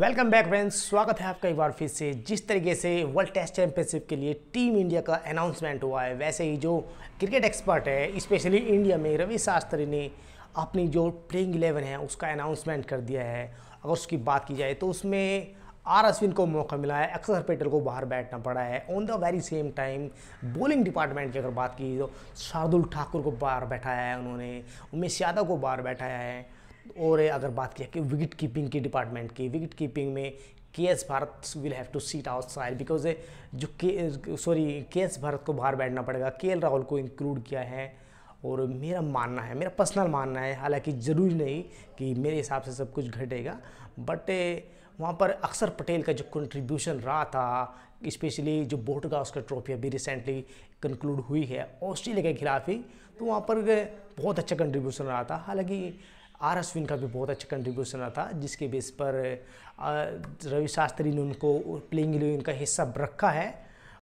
welcome back friends स्वागत है आपका एक बार फिर से जिस तरीके से वर्ल्ड टेस्ट चैंपियनशिप के लिए टीम इंडिया का अनाउंसमेंट हुआ है वैसे ही जो क्रिकेट एक्सपर्ट है स्पेशली इंडिया में रवि शास्त्री ने अपनी जो प्लेइंग इलेवन है उसका अनाउंसमेंट कर दिया है अगर उसकी बात की जाए तो उसमें आर अश्विन को मौका मिला है अक्सर पेटल को बाहर बैठना पड़ा है on the very same time bowling department की अगर बात की तो शार्दुल ठाकुर को बाहर बैठाया है उन्होंने उमेश यादव को बाहर बैठाया है और अगर बात किया कि विकेट कीपिंग की डिपार्टमेंट की विकेट कीपिंग में K S Bharat will have to sit outside because जो के सॉरी के एस भारत को बाहर बैठना पड़ेगा के एल राहुल को इंक्लूड किया है और मेरा मानना है मेरा पर्सनल मानना है हालांकि ज़रूरी नहीं कि मेरे हिसाब से सब कुछ घटेगा बट eh, वहाँ पर अक्सर पटेल का जो कंट्रीब्यूशन रहा था स्पेशली जो बोट का उसका ट्रॉफी अभी रिसेंटली कंक्लूड हुई है ऑस्ट्रेलिया के खिलाफ ही तो वहाँ पर eh, बहुत अच्छा कंट्रीब्यूशन रहा था हालांकि आर अश्विन का भी बहुत अच्छा कंट्रीब्यूशन रहा था जिसके बेस पर रवि शास्त्री ने उनको प्लेइंग इलेवन का हिस्सा रखा है